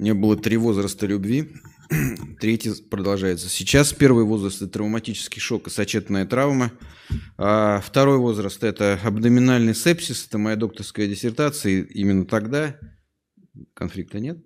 У меня было три возраста любви. Третий продолжается. Сейчас первый возраст – это травматический шок и сочетанная травма. А второй возраст – это абдоминальный сепсис. Это моя докторская диссертация. И именно тогда конфликта нет.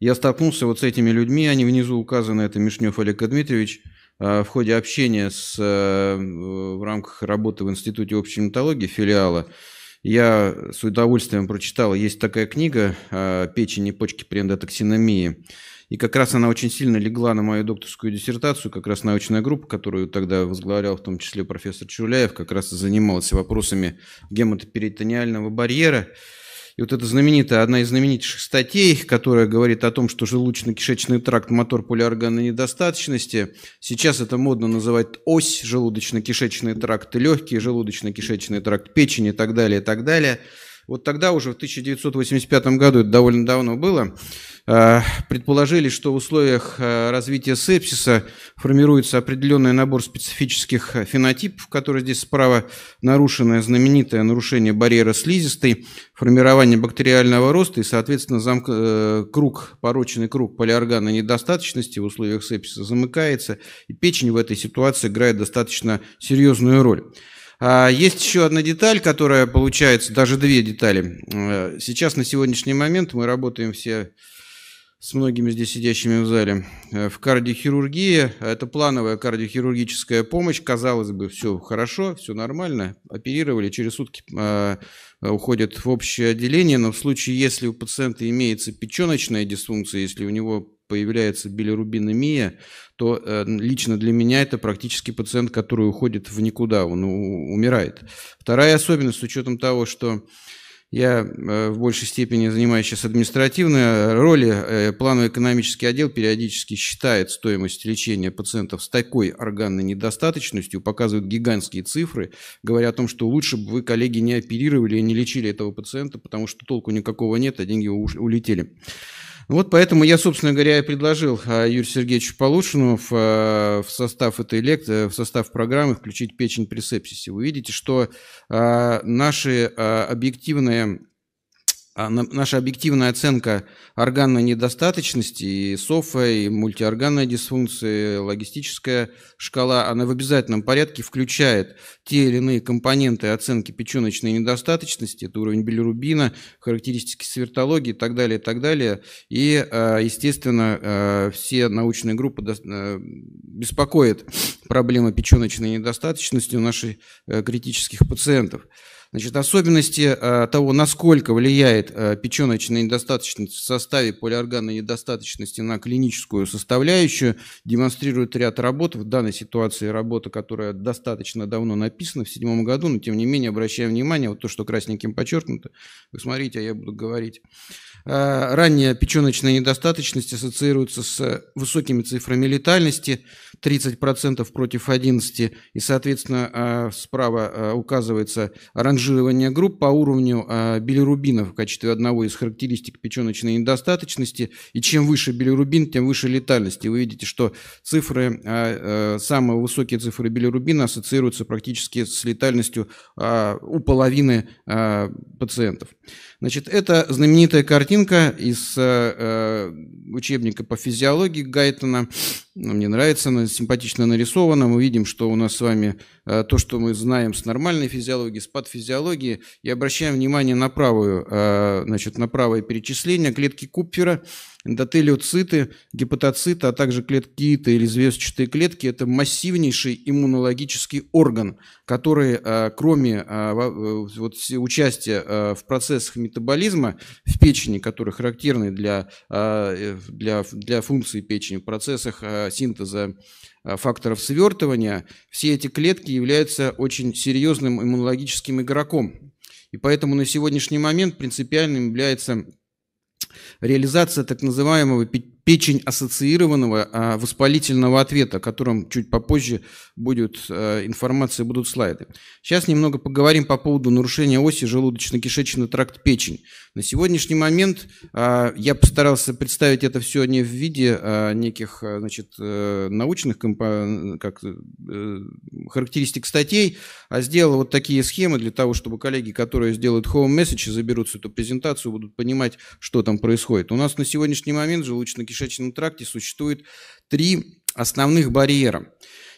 Я столкнулся вот с этими людьми. Они внизу указаны. Это Мишнев Олег Дмитриевич. А в ходе общения с, э, в рамках работы в Институте общей металлогии филиала – я с удовольствием прочитал. Есть такая книга э, «Печень и почки при эндотоксиномии». И как раз она очень сильно легла на мою докторскую диссертацию, как раз научная группа, которую тогда возглавлял в том числе профессор Чуляев, как раз и занималась вопросами гематоперитониального барьера. И вот эта знаменитая, одна из знаменитейших статей, которая говорит о том, что желудочно-кишечный тракт – мотор полиорганной недостаточности. Сейчас это модно называть ось – желудочно-кишечный тракт, и легкий желудочно-кишечный тракт, печень и так далее, и так далее – вот тогда уже в 1985 году, это довольно давно было, э, предположили, что в условиях э, развития сепсиса формируется определенный набор специфических э, фенотипов, которые здесь справа нарушенное знаменитое нарушение барьера слизистой, формирование бактериального роста и, соответственно, замк... круг, порочный круг полиорганной недостаточности в условиях сепсиса замыкается, и печень в этой ситуации играет достаточно серьезную роль. А, есть еще одна деталь, которая получается, даже две детали. Э, сейчас на сегодняшний момент мы работаем все с многими здесь сидящими в зале. Э, в кардиохирургии это плановая кардиохирургическая помощь. Казалось бы, все хорошо, все нормально. Оперировали, через сутки э, уходят в общее отделение. Но в случае, если у пациента имеется печеночная дисфункция, если у него появляется билирубиномия, то э, лично для меня это практически пациент, который уходит в никуда, он у, умирает. Вторая особенность, с учетом того, что я э, в большей степени занимаюсь сейчас административной э, роли, э, плановый экономический отдел периодически считает стоимость лечения пациентов с такой органной недостаточностью, показывают гигантские цифры, говоря о том, что лучше бы вы, коллеги, не оперировали и не лечили этого пациента, потому что толку никакого нет, а деньги у, улетели. Вот поэтому я, собственно говоря, и предложил а, Юрию Сергеевичу Полушину в, э, в состав этой лекции, э, в состав программы включить печень при сепсисе. Вы видите, что а, наши а, объективные а наша объективная оценка органной недостаточности и СОФа, и мультиорганной дисфункции, логистическая шкала, она в обязательном порядке включает те или иные компоненты оценки печеночной недостаточности, это уровень билирубина, характеристики свертологии и так далее, и так далее. И, а, естественно, а, все научные группы э, беспокоят проблема печеночной недостаточности у наших э, критических пациентов. Значит, особенности э, того, насколько влияет э, печеночная недостаточность в составе полиорганной недостаточности на клиническую составляющую, демонстрирует ряд работ. В данной ситуации работа, которая достаточно давно написана, в седьмом году, но тем не менее обращаем внимание, вот то, что красненьким подчеркнуто, вы смотрите, а я буду говорить. Э, ранняя печеночная недостаточность ассоциируется с высокими цифрами летальности, 30% против 11%, и, соответственно, э, справа указывается ранг ранжирования групп по уровню э, а, билирубина в качестве одного из характеристик печеночной недостаточности. И чем выше билирубин, тем выше летальность. И вы видите, что цифры, э, э, самые высокие цифры билирубина ассоциируются практически с летальностью э, у половины э, пациентов. Значит, это знаменитая картинка из э, учебника по физиологии Гайтона. Ну, мне нравится, она симпатично нарисована. Мы видим, что у нас с вами э, то, что мы знаем с нормальной физиологии, с патофизиологии. И обращаем внимание на, правую, э, значит, на правое перечисление клетки Купфера эндотелиоциты, гепатоциты, а также клетки клеткииты или звездчатые клетки – это массивнейший иммунологический орган, который, а, кроме а, э, вот, участия а, в процессах метаболизма в печени, которые характерны для, э, для, для функции печени, в процессах синтеза факторов свертывания, все эти клетки являются очень серьезным иммунологическим игроком. И поэтому на сегодняшний момент принципиальным является реализация так называемого печень ассоциированного а, воспалительного ответа, о котором чуть попозже будет э, информация, будут слайды. Сейчас немного поговорим по поводу нарушения оси желудочно-кишечный тракт печень. На сегодняшний момент а, я постарался представить это все не в виде а, неких э, значит, э, научных как, характеристик статей, а сделал вот такие схемы для того, чтобы коллеги, которые сделают home message, заберут всю эту презентацию, будут понимать, что там происходит. У нас на сегодняшний момент желудочно-кишечный кишечном тракте существует три основных барьера.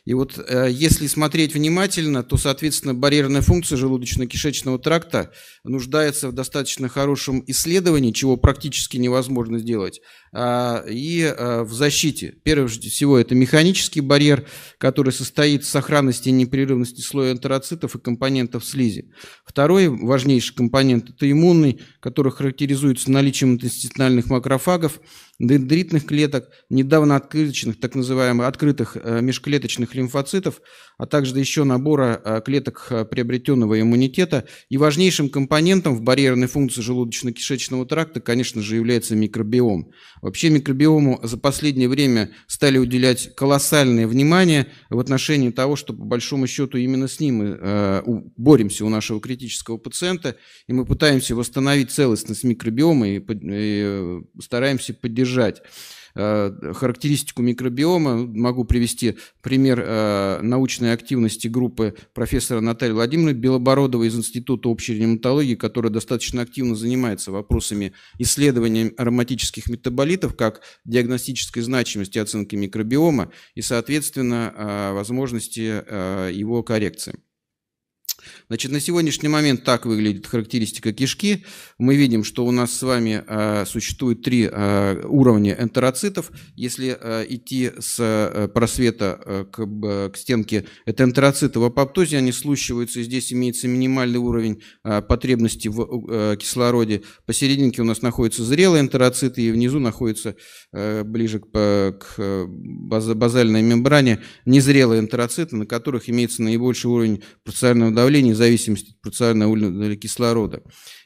И вот э, если смотреть внимательно, то, соответственно, барьерная функция желудочно-кишечного тракта нуждается в достаточно хорошем исследовании, чего практически невозможно сделать, а, и э, в защите. Первое всего это механический барьер, который состоит в сохранности и непрерывности слоя энтероцитов и компонентов слизи. Второй важнейший компонент – это иммунный, который характеризуется наличием интестинальных макрофагов, дендритных клеток, недавно открыточных, так называемых открытых э, межклеточных лимфоцитов, а также еще набора э, клеток э, приобретенного иммунитета. И важнейшим компонентом в барьерной функции желудочно-кишечного тракта, конечно же, является микробиом. Вообще микробиому за последнее время стали уделять колоссальное внимание в отношении того, что по большому счету именно с ним мы боремся у нашего критического пациента, и мы пытаемся восстановить целостность микробиома и, и стараемся поддержать избежать. Э, характеристику микробиома могу привести пример э, научной активности группы профессора Натальи Владимировны Белобородова из Института общей ревматологии, которая достаточно активно занимается вопросами исследования ароматических метаболитов как диагностической значимости оценки микробиома и, соответственно, э, возможности его коррекции. Значит, на сегодняшний момент так выглядит характеристика кишки. Мы видим, что у нас с вами э, существует три э, уровня энтероцитов. Если э, идти с просвета к, стенке, это энтероциты в апоптозе, они слущиваются, и здесь имеется минимальный уровень потребности в кислороде. Посерединке у нас находятся зрелые энтероциты, и внизу находятся ближе к, базальной мембране незрелые энтероциты, на которых имеется наибольший уровень процессуального давления давления, зависимости от процессуального кислорода.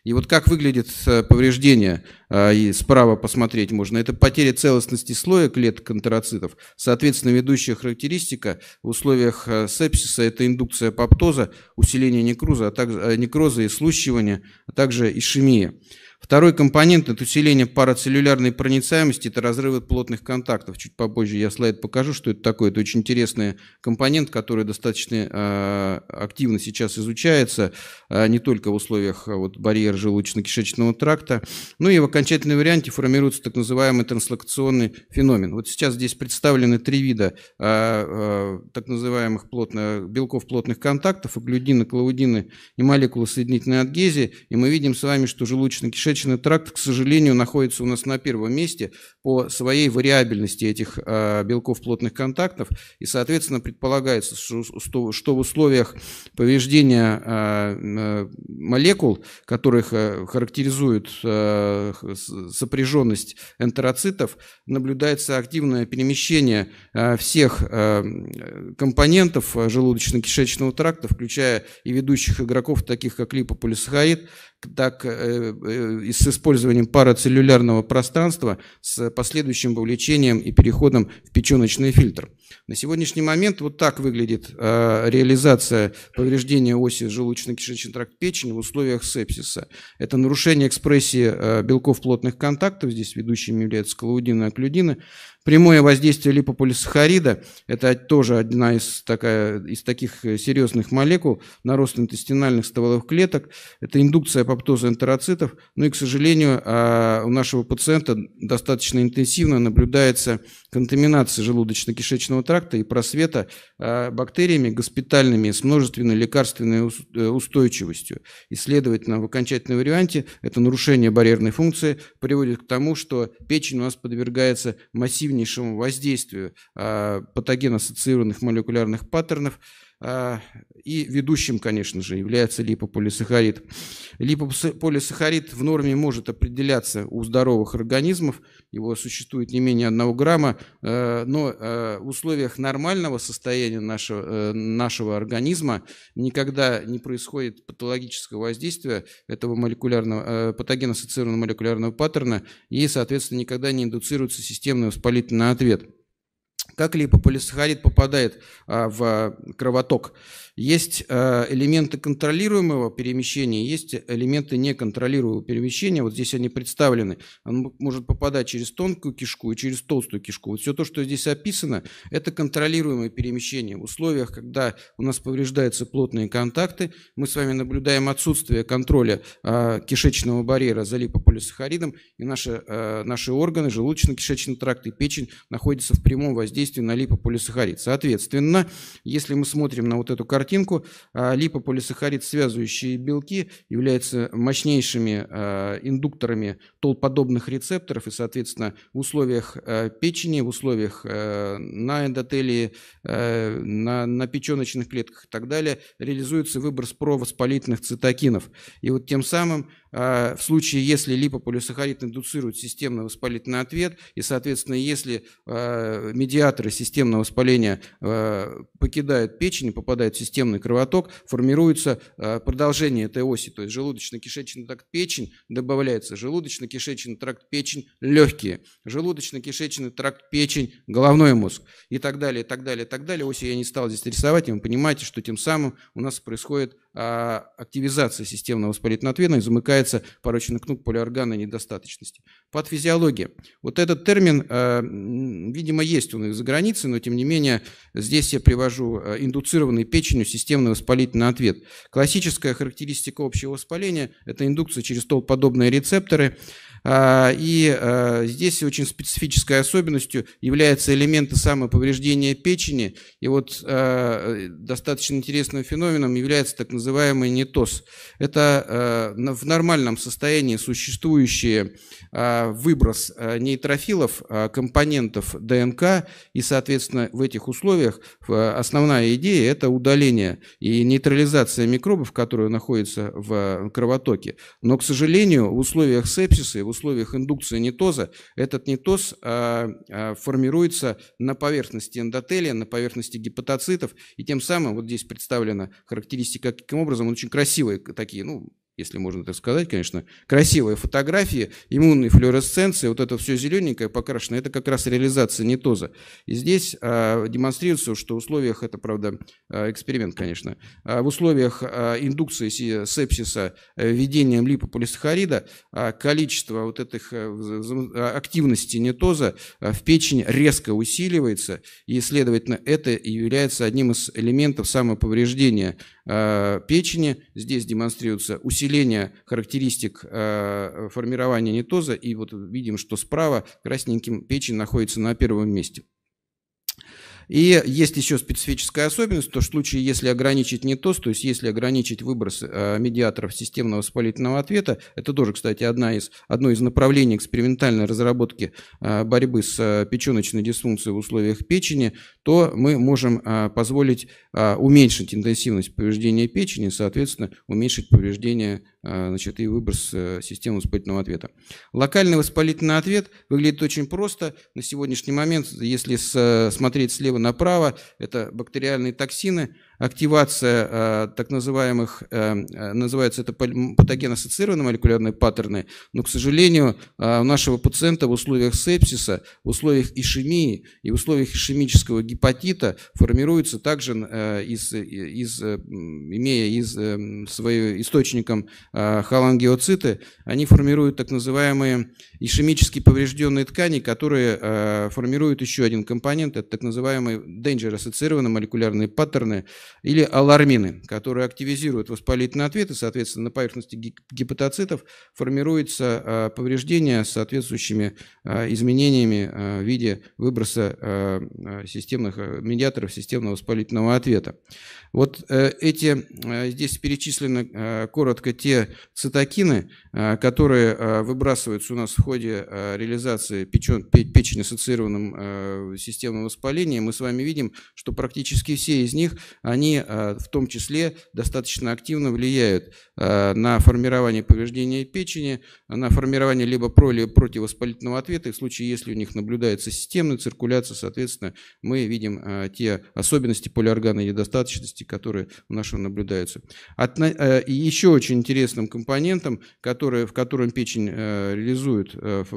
И вот как выглядит э, повреждение, а, и справа посмотреть можно, это потеря целостности слоя клеток антрацитов. Соответственно, ведущая характеристика в условиях э, сепсиса – это индукция паптоза, усиление некроза, а также, э, некроза и слущивание, а также ишемия. Второй компонент – это усиление парацеллюлярной проницаемости, это разрывы плотных контактов. Чуть попозже я слайд покажу, что это такое. Это очень интересный компонент, который достаточно э, активно сейчас изучается, э, не только в условиях э, вот, барьера желудочно-кишечного тракта. Ну и в окончательном варианте формируется так называемый транслокационный феномен. Вот сейчас здесь представлены три вида э, э, так называемых плотно, белков плотных контактов – глюдины, клаудины и молекулы соединительной адгезии. И мы видим с вами, что желудочно-кишечный желудочный тракт, к сожалению, находится у нас на первом месте по своей вариабельности этих э, белков плотных контактов. И, соответственно, предполагается, что в условиях повреждения э, э, молекул, которых характеризует сопряженность энтероцитов, наблюдается активное перемещение всех компонентов желудочно-кишечного тракта, включая и ведущих игроков, таких как липополисахарид, так и э, э, с использованием парацеллюлярного пространства с последующим вовлечением и переходом в печеночный фильтр. На сегодняшний момент вот так выглядит а, реализация повреждения оси желудочно-кишечный тракт печени в условиях сепсиса. Это нарушение экспрессии а, белков плотных контактов, здесь ведущими являются клаудина и оклюдина, Прямое воздействие липополисахарида – это тоже одна из, такая, из таких э, серьезных молекул на рост интестинальных стволовых клеток. Это индукция апоптоза энтероцитов. Ну и, к сожалению, а, у нашего пациента достаточно интенсивно наблюдается контаминация желудочно-кишечного тракта и просвета а, бактериями госпитальными с множественной лекарственной э, устойчивостью. И, следовательно, в окончательном варианте это нарушение барьерной функции приводит к тому, что печень у нас подвергается массивной активнейшему воздействию а, патоген-ассоциированных молекулярных паттернов а, и ведущим, конечно же, является липополисахарид. Липополисахарид в норме может определяться у здоровых организмов, его существует не менее 1 грамма, а, но а, в условиях нормального состояния нашего, э, нашего организма никогда не происходит патологического воздействия этого молекулярного, э, патоген-ассоциированного молекулярного паттерна и, соответственно, никогда не индуцируется системный воспалительный ответ как липополисахарид попадает а, в кровоток есть э, элементы контролируемого перемещения, есть элементы неконтролируемого перемещения. Вот здесь они представлены. Он может попадать через тонкую кишку и через толстую кишку. Вот все то, что здесь описано, это контролируемое перемещение. В условиях, когда у нас повреждаются плотные контакты, мы с вами наблюдаем отсутствие контроля э, кишечного барьера за липополисахаридом, и наши, э, наши органы, желудочно-кишечный тракт и печень находятся в прямом воздействии на липополисахарид. Соответственно, если мы смотрим на вот эту картину, картинку. А, Липополисахарид, связывающие белки, являются мощнейшими а, индукторами толподобных рецепторов и, соответственно, в условиях а, печени, в условиях на эндотелии, на, на печеночных клетках и так далее реализуется выброс провоспалительных цитокинов. И вот тем самым а, в случае, если липополисахарид индуцирует системный воспалительный ответ, и, соответственно, если а, медиаторы системного воспаления а, покидают печень и попадают в системный кровоток, формируется продолжение этой оси, то есть желудочно-кишечный тракт печень добавляется, желудочно-кишечный тракт печень легкие, желудочно-кишечный тракт печень головной мозг и так далее, и так далее, и так далее. Оси я не стал здесь рисовать, и вы понимаете, что тем самым у нас происходит а активизация системного воспалительного ответа и замыкается порочный кнут полиорганной недостаточности. под Патофизиология. Вот этот термин, а, видимо, есть у них за границей, но тем не менее здесь я привожу а, индуцированный печенью системный воспалительный ответ. Классическая характеристика общего воспаления – это индукция через толподобные рецепторы. И здесь очень специфической особенностью является элементы самоповреждения печени. И вот достаточно интересным феноменом является так называемый называемый НИТОС. Это э, в нормальном состоянии существующий э, выброс э, нейтрофилов, компонентов ДНК, и, соответственно, в этих условиях основная идея – это удаление и нейтрализация микробов, которые находятся в кровотоке. Но, к сожалению, в условиях сепсиса и в условиях индукции нитоза этот нитоз формируется на поверхности эндотелия, на поверхности гепатоцитов, и тем самым вот здесь представлена характеристика таким образом он очень красивые такие, ну, если можно так сказать, конечно, красивые фотографии, иммунные флюоресценции, вот это все зелененькое покрашено, это как раз реализация нетоза. И здесь а, демонстрируется, что в условиях, это, правда, а, эксперимент, конечно, а в условиях а, индукции сепсиса э, введением липополисахарида а, количество вот этих э, а, активности нетоза а, в печени резко усиливается, и, следовательно, это является одним из элементов самоповреждения а, печени. Здесь демонстрируется усиление усиление характеристик э, формирования нетоза И вот видим, что справа красненьким печень находится на первом месте. И есть еще специфическая особенность, то в случае, если ограничить не то, то есть если ограничить выброс э, медиаторов системного воспалительного ответа, это тоже, кстати, одна из, одно из направлений экспериментальной разработки э, борьбы с печеночной дисфункцией в условиях печени, то мы можем а, позволить а, уменьшить интенсивность повреждения печени, соответственно, уменьшить повреждение а, значит, и выброс э, системы воспалительного ответа. Локальный воспалительный ответ выглядит очень просто. На сегодняшний момент, если э, смотреть слева направо, это бактериальные токсины, активация э, так называемых, э, э называется это патоген-ассоциированные молекулярные паттерны, но, к сожалению, э, у нашего пациента в условиях сепсиса, в условиях ишемии и в условиях ишемического гепатита формируется также, э, из, э, из, э, имея из, э, своим источником э, холангиоциты, они формируют так называемые ишемически поврежденные ткани, которые э, формируют еще один компонент, это так называемые danger-ассоциированные молекулярные паттерны, или алармины, которые активизируют воспалительный ответ, и, соответственно, на поверхности гепатоцитов формируется а, повреждение с соответствующими а, изменениями а, в виде выброса системных э, медиаторов системного воспалительного ответа. Вот э, эти, здесь перечислены коротко те цитокины, которые выбрасываются у нас в ходе реализации печень ассоциированным системным воспалением. Мы с вами видим, что практически все из них, они э, в том числе достаточно активно влияют э, на формирование повреждения печени, на формирование либо про- или противовоспалительного ответа. И в случае, если у них наблюдается системная циркуляция, соответственно, мы видим э, те особенности полиорганной недостаточности, которые у нашего наблюдаются. И еще очень интересным компонентом, который, в котором печень реализует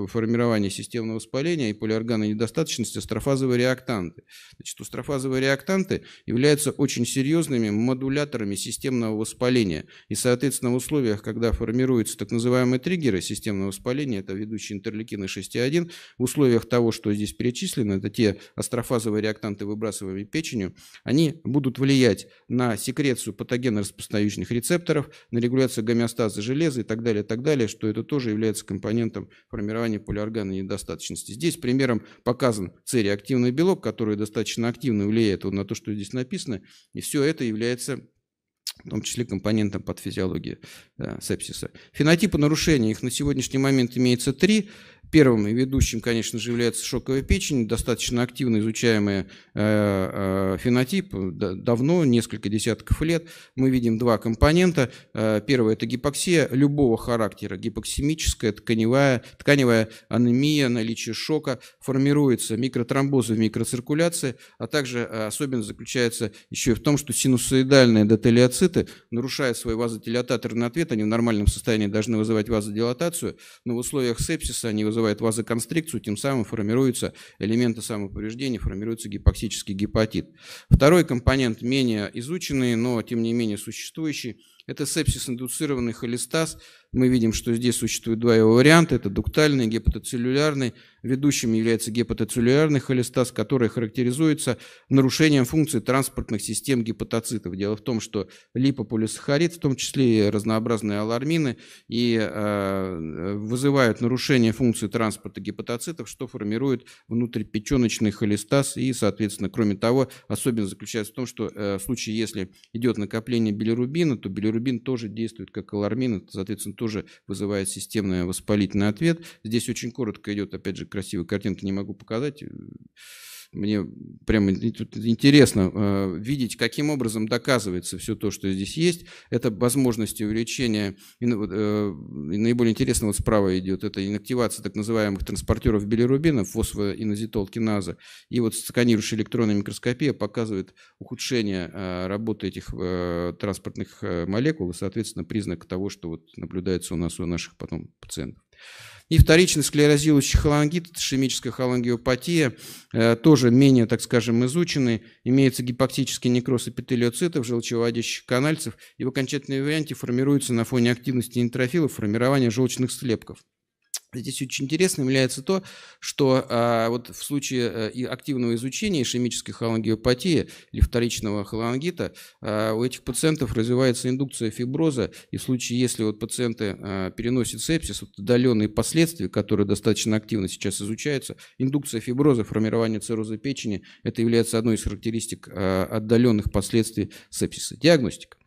формирование системного воспаления и полиорганной недостаточности, астрофазовые реактанты. Значит, астрофазовые реактанты являются очень серьезными модуляторами системного воспаления. И, соответственно, в условиях, когда формируются так называемые триггеры системного воспаления, это ведущие интерлейкины 6,1, в условиях того, что здесь перечислено, это те астрофазовые реактанты, выбрасываемые печенью, они будут влиять на секрецию патогенно распространяющих рецепторов, на регуляцию гомеостаза железа и так далее, и так далее, что это тоже является компонентом формирования полиорганной недостаточности. Здесь примером показан С-реактивный белок, который достаточно активно влияет на то, что здесь написано, и все это является в том числе компонентом под физиологии да, э, сепсиса. Фенотипы нарушений их на сегодняшний момент имеется три. Первым и ведущим, конечно же, является шоковая печень, достаточно активно изучаемый э, э, фенотип давно, несколько десятков лет. Мы видим два компонента. Э, Первое – это гипоксия любого характера, гипоксемическая, тканевая, тканевая анемия, наличие шока, формируется микротромбозы в микроциркуляции, а также особенно заключается еще и в том, что синусоидальные дотелиоциты, нарушая свой вазодилататорный ответ, они в нормальном состоянии должны вызывать вазодилатацию, но в условиях сепсиса они вызывают вызывает вазоконстрикцию, тем самым формируются элементы самоповреждения, формируется гипоксический гепатит. Второй компонент менее изученный, но тем не менее существующий, это сепсис-индуцированный холестаз. Мы видим, что здесь существует два его варианта. Это дуктальный, гепатоцеллюлярный. Ведущими является гепатоцеллюлярный холестаз, который характеризуется нарушением функции транспортных систем гепатоцитов. Дело в том, что липополисахарид, в том числе и разнообразные алармины, и э, вызывают нарушение функции транспорта гепатоцитов, что формирует внутрипеченочный холестаз. И, соответственно, кроме того, особенно заключается в том, что э, в случае, если идет накопление билирубина, то билирубин тоже действует как алармин, соответственно, тоже вызывает системный воспалительный ответ. Здесь очень коротко идет, опять же, красивой картинки не могу показать. Мне прямо интересно э, видеть, каким образом доказывается все то, что здесь есть. Это возможности увеличения, э, э, наиболее интересно вот справа идет, это инактивация так называемых транспортеров билирубинов, фосфоинозитолкиназа. И вот сканирующая электронная микроскопия показывает ухудшение э, работы этих э, транспортных э, молекул и, соответственно, признак того, что вот наблюдается у нас у наших потом пациентов. И вторичный склерозирующий холангит, ишемическая холангиопатия, э, тоже менее, так скажем, изучены. Имеется гипоктический некроз эпителиоцитов, желчевыводящих канальцев. И в окончательном варианте формируется на фоне активности нейтрофилов формирование желчных слепков. Здесь очень интересно является то, что а, вот в случае а, активного изучения ишемической холангиопатии или вторичного холангита а, у этих пациентов развивается индукция фиброза, и в случае, если вот пациенты а, переносят сепсис, вот отдаленные последствия, которые достаточно активно сейчас изучаются, индукция фиброза, формирование цирроза печени, это является одной из характеристик а, отдаленных последствий сепсиса. Диагностика.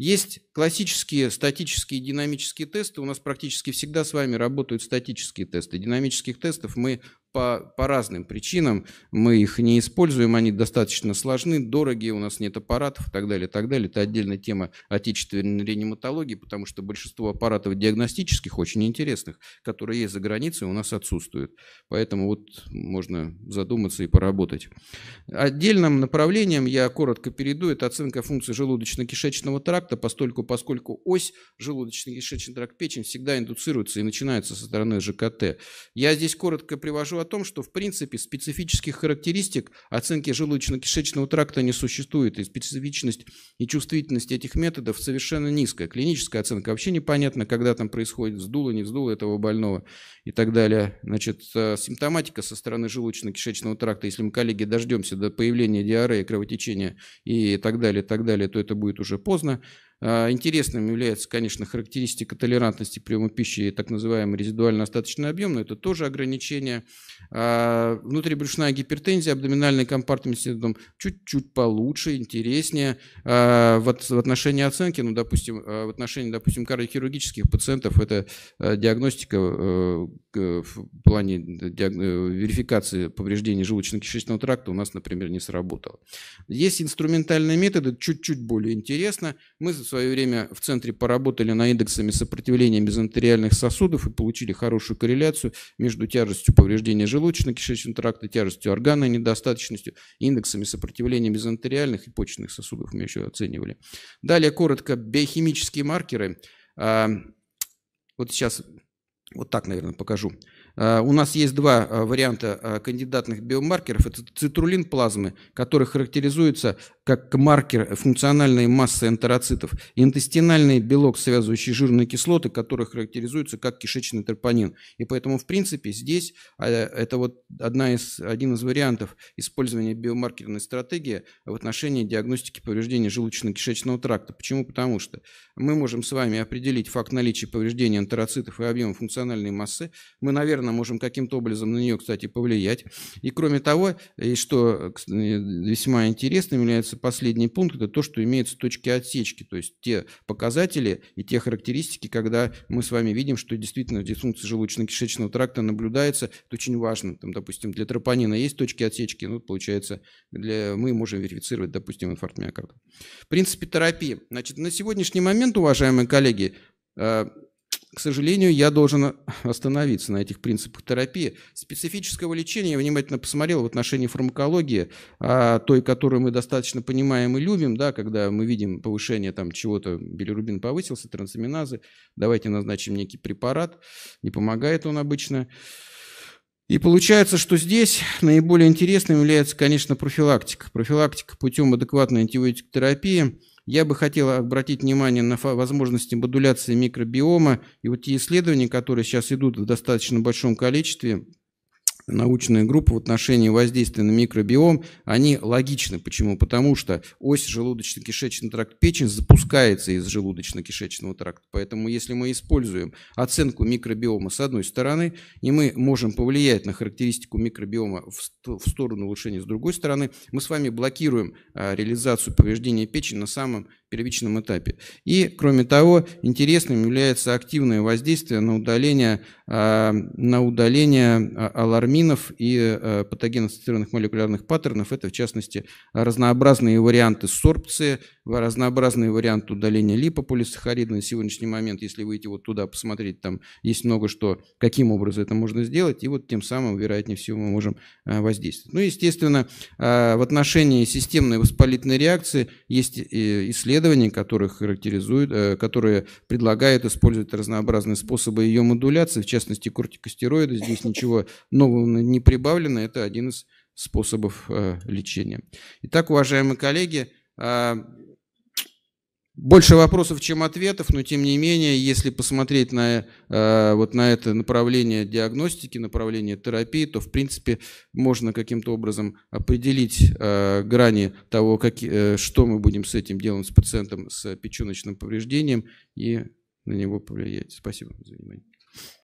Есть классические статические и динамические тесты. У нас практически всегда с вами работают статические тесты. Динамических тестов мы по, по разным причинам мы их не используем, они достаточно сложны, дорогие, у нас нет аппаратов и так далее, и так далее. Это отдельная тема отечественной реаниматологии, потому что большинство аппаратов диагностических, очень интересных, которые есть за границей, у нас отсутствуют. Поэтому вот можно задуматься и поработать. Отдельным направлением я коротко перейду, это оценка функции желудочно-кишечного тракта, постольку, поскольку ось желудочно-кишечный тракт печень всегда индуцируется и начинается со стороны ЖКТ. Я здесь коротко привожу о том, что в принципе специфических характеристик оценки желудочно-кишечного тракта не существует, и специфичность и чувствительность этих методов совершенно низкая. Клиническая оценка вообще непонятна когда там происходит вздуло, не вздуло этого больного и так далее. Значит, э, симптоматика со стороны желудочно-кишечного тракта, если мы, коллеги, дождемся до появления диареи, кровотечения и так далее, так далее, то это будет уже поздно. А, интересным является, конечно, характеристика толерантности приема пищи, так называемый резидуально-остаточный объем, но это тоже ограничение. А, внутрибрюшная гипертензия, абдоминальный компартмент синдром чуть-чуть получше, интереснее. А, в отношении оценки, ну, допустим, в отношении, допустим, кардиохирургических пациентов, это диагностика э, в плане э, верификации повреждений желудочно-кишечного тракта у нас, например, не сработала. Есть инструментальные методы, чуть-чуть более интересно. Мы свое время в центре поработали на индексами сопротивления мезонтериальных сосудов и получили хорошую корреляцию между тяжестью повреждения желудочно-кишечного тракта, тяжестью органа и недостаточностью, индексами сопротивления мезонтериальных и почечных сосудов мы еще оценивали. Далее коротко биохимические маркеры. А, вот сейчас вот так, наверное, покажу. А, у нас есть два а, варианта кандидатных биомаркеров. Это цитрулин плазмы, который характеризуется как маркер функциональной массы энтероцитов, интестинальный белок, связывающий жирные кислоты, который характеризуется как кишечный тропонин. И поэтому, в принципе, здесь а, это вот одна из, один из вариантов использования биомаркерной стратегии в отношении диагностики повреждения желудочно-кишечного тракта. Почему? Потому что мы можем с вами определить факт наличия повреждения энтероцитов и объема функциональной массы. Мы, наверное, можем каким-то образом на нее, кстати, повлиять. И кроме того, и что весьма интересно является последний пункт – это то, что имеются точки отсечки, то есть те показатели и те характеристики, когда мы с вами видим, что действительно дисфункция желудочно-кишечного тракта наблюдается. Это очень важно. Там, допустим, для тропонина есть точки отсечки, ну, получается, для... мы можем верифицировать, допустим, инфаркт миокарда. В принципе, терапия. Значит, на сегодняшний момент, уважаемые коллеги, э, к сожалению, я должен остановиться на этих принципах терапии. Специфического лечения я внимательно посмотрел в отношении фармакологии, а, той, которую мы достаточно понимаем и любим, да, когда мы видим повышение там чего-то, билирубин повысился, трансаминазы, давайте назначим некий препарат, не помогает он обычно. И получается, что здесь наиболее интересным является, конечно, профилактика. Профилактика путем адекватной антибиотикотерапии я бы хотел обратить внимание на возможности модуляции микробиома и вот те исследования, которые сейчас идут в достаточно большом количестве, научная группа в отношении воздействия на микробиом, они логичны. Почему? Потому что ось желудочно-кишечный тракт печень запускается из желудочно-кишечного тракта. Поэтому если мы используем оценку микробиома с одной стороны, и мы можем повлиять на характеристику микробиома в сторону улучшения с другой стороны, мы с вами блокируем а, реализацию повреждения печени на самом первичном этапе. И, кроме того, интересным является активное воздействие на удаление, а, на удаление а, аларминов и а, патогеноассоциированных молекулярных паттернов. Это, в частности, разнообразные варианты сорбции, разнообразные варианты удаления липополисахарида. На сегодняшний момент, если выйти вот туда посмотреть, там есть много что, каким образом это можно сделать. И вот тем самым, вероятнее всего, мы можем воздействовать. Ну, естественно, в отношении системной воспалительной реакции есть э, исследования, исследований, которых характеризуют, э, которые предлагают использовать разнообразные способы ее модуляции, в частности кортикостероиды. Здесь ничего нового не прибавлено. Это один из способов э, лечения. Итак, уважаемые коллеги, а, больше вопросов, чем ответов, но тем не менее, если посмотреть на, э, вот на это направление диагностики, направление терапии, то в принципе можно каким-то образом определить э, грани того, как, э, что мы будем с этим делать с пациентом с печеночным повреждением и на него повлиять. Спасибо за внимание.